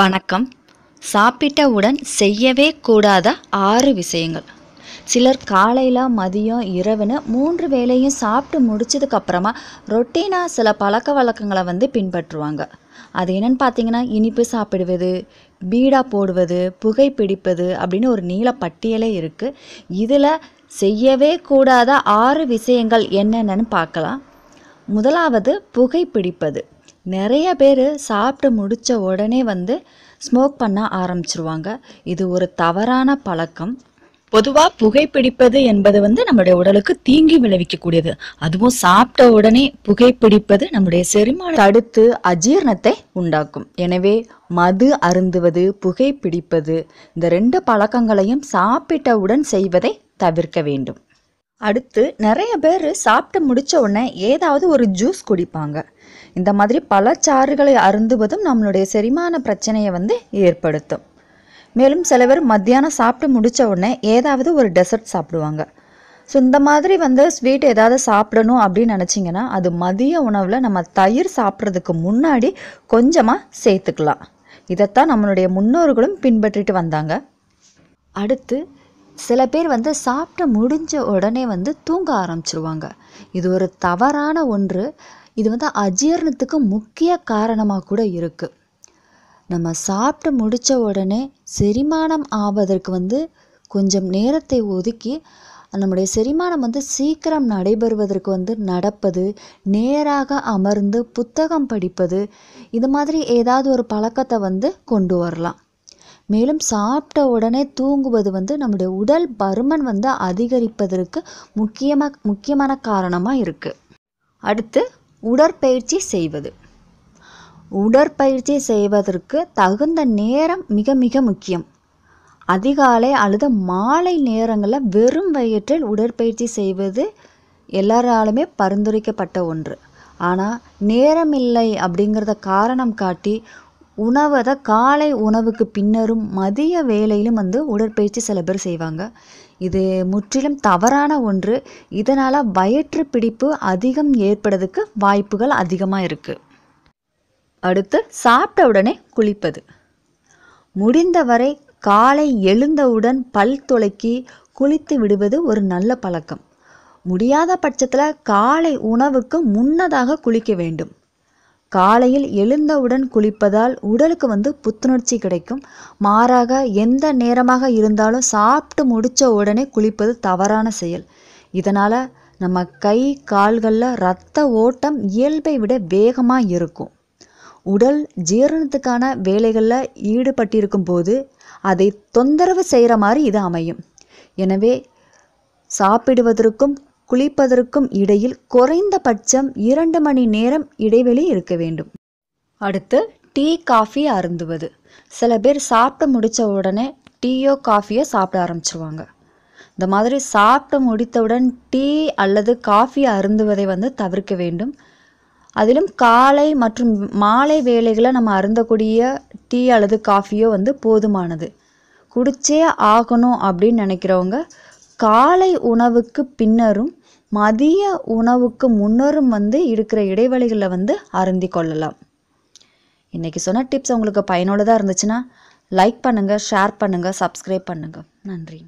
வணக்கம் சாப்பிட்டவுடன் செய்யவே கூடாத ஆறு விஷயங்கள் சிலர் காலையில் மதியம் இரவுன்னு மூன்று வேலையும் சாப்பிட்டு முடிச்சதுக்கப்புறமா ரொட்டீனாக சில பழக்க வழக்கங்களை வந்து பின்பற்றுவாங்க அது என்னென்னு பார்த்தீங்கன்னா இனிப்பு சாப்பிடுவது பீடா போடுவது புகைப்பிடிப்பது அப்படின்னு ஒரு நீள பட்டியலே இருக்குது இதில் செய்யவே கூடாத ஆறு விஷயங்கள் என்னென்னு பார்க்கலாம் முதலாவது புகைப்பிடிப்பது நிறைய பேர் சாப்பிட்டு முடித்த உடனே வந்து ஸ்மோக் பண்ண ஆரம்பிச்சிருவாங்க இது ஒரு தவறான பழக்கம் பொதுவாக புகைப்பிடிப்பது என்பது வந்து நம்முடைய உடலுக்கு தீங்கி விளைவிக்கக்கூடியது அதுவும் சாப்பிட்ட உடனே புகைப்பிடிப்பது நம்முடைய செரிமான தடுத்து அஜீரணத்தை உண்டாக்கும் எனவே மது அருந்துவது புகைப்பிடிப்பது இந்த ரெண்டு பழக்கங்களையும் சாப்பிட்டவுடன் செய்வதை தவிர்க்க வேண்டும் அடுத்து நிறைய பேர் சாப்பிட்டு முடித்த உடனே ஏதாவது ஒரு ஜூஸ் குடிப்பாங்க இந்த மாதிரி பல சாறுகளை அருந்துவதும் நம்மளுடைய செரிமான பிரச்சனையை வந்து ஏற்படுத்தும் மேலும் சில பேர் மத்தியானம் சாப்பிட்டு முடித்த உடனே ஏதாவது ஒரு டெசர்ட் சாப்பிடுவாங்க ஸோ இந்த மாதிரி வந்து ஸ்வீட் ஏதாவது சாப்பிடணும் அப்படின்னு நினச்சிங்கன்னா அது மதிய உணவில் நம்ம தயிர் சாப்பிட்றதுக்கு முன்னாடி கொஞ்சமாக சேர்த்துக்கலாம் இதைத்தான் நம்மளுடைய முன்னோர்களும் பின்பற்றிட்டு வந்தாங்க அடுத்து சில பேர் வந்து சாப்பிட்டு முடிஞ்ச உடனே வந்து தூங்க ஆரம்பிச்சிருவாங்க இது ஒரு தவறான ஒன்று இது வந்து அஜீரணத்துக்கு முக்கிய காரணமாக கூட இருக்குது நம்ம சாப்பிட்டு முடித்த உடனே செரிமானம் ஆவதற்கு வந்து கொஞ்சம் நேரத்தை ஒதுக்கி நம்முடைய செரிமானம் வந்து சீக்கிரம் நடைபெறுவதற்கு வந்து நடப்பது நேராக அமர்ந்து புத்தகம் படிப்பது இது மாதிரி ஏதாவது ஒரு பழக்கத்தை வந்து கொண்டு வரலாம் மேலும் சாப்பிட்ட உடனே தூங்குவது வந்து நம்முடைய உடல் பருமன் வந்து அதிகரிப்பதற்கு முக்கியமாக முக்கியமான காரணமாக இருக்குது அடுத்து உடற்பயிற்சி செய்வது உடற்பயிற்சி செய்வதற்கு தகுந்த நேரம் மிக மிக முக்கியம் அதிகாலை அல்லது மாலை நேரங்களில் வெறும் வயிற்றில் உடற்பயிற்சி செய்வது எல்லாராலுமே பரிந்துரைக்கப்பட்ட ஒன்று ஆனால் நேரமில்லை அப்படிங்கிறத காரணம் காட்டி உணவை காலை உணவுக்கு பின்னரும் மதிய வேலையிலும் வந்து உடற்பயிற்சி சில பேர் செய்வாங்க இது முற்றிலும் தவறான ஒன்று இதனால் வயிற்று பிடிப்பு அதிகம் ஏற்படுறதுக்கு வாய்ப்புகள் அதிகமாக இருக்குது அடுத்து சாப்பிட்ட உடனே குளிப்பது முடிந்தவரை காலை எழுந்தவுடன் பல் துளக்கி குளித்து விடுவது ஒரு நல்ல பழக்கம் முடியாத பட்சத்தில் காலை உணவுக்கு முன்னதாக குளிக்க வேண்டும் காலையில் எழுந்தவுடன் குளிப்பதால் உடலுக்கு வந்து புத்துணர்ச்சி கிடைக்கும் மாறாக எந்த நேரமாக இருந்தாலும் சாப்பிட்டு முடித்த உடனே குளிப்பது தவறான செயல் இதனால் நம்ம கை கால்களில் இரத்த ஓட்டம் இயல்பை விட வேகமாக இருக்கும் உடல் ஜீரணத்துக்கான வேலைகளில் ஈடுபட்டிருக்கும் போது அதை தொந்தரவு செய்கிற மாதிரி இது அமையும் எனவே சாப்பிடுவதற்கும் குளிப்பதற்கும் இடையில் குறைந்தபட்சம் இரண்டு மணி நேரம் இடைவெளி இருக்க வேண்டும் அடுத்து டீ காஃபி அருந்துவது சில பேர் சாப்பிட்டு முடித்த உடனே டீயோ காஃபியோ சாப்பிட ஆரம்பிச்சிருவாங்க இந்த மாதிரி சாப்பிட்டு முடித்தவுடன் டீ அல்லது காஃபி அருந்துவதை வந்து தவிர்க்க வேண்டும் அதிலும் காலை மற்றும் மாலை வேலைகளை நம்ம அருந்தக்கூடிய டீ அல்லது காஃபியோ வந்து போதுமானது குடிச்சே ஆகணும் அப்படின்னு நினைக்கிறவங்க காலை உணவுக்கு பின்னரும் மதிய உணவுக்கு முன்னரும் வந்து இருக்கிற இடைவெளிகளில் வந்து அருந்தி கொள்ளலாம் இன்றைக்கி சொன்ன டிப்ஸ் உங்களுக்கு பயனுள்ளதாக இருந்துச்சுன்னா லைக் பண்ணுங்கள் ஷேர் பண்ணுங்கள் சப்ஸ்கிரைப் பண்ணுங்கள் நன்றி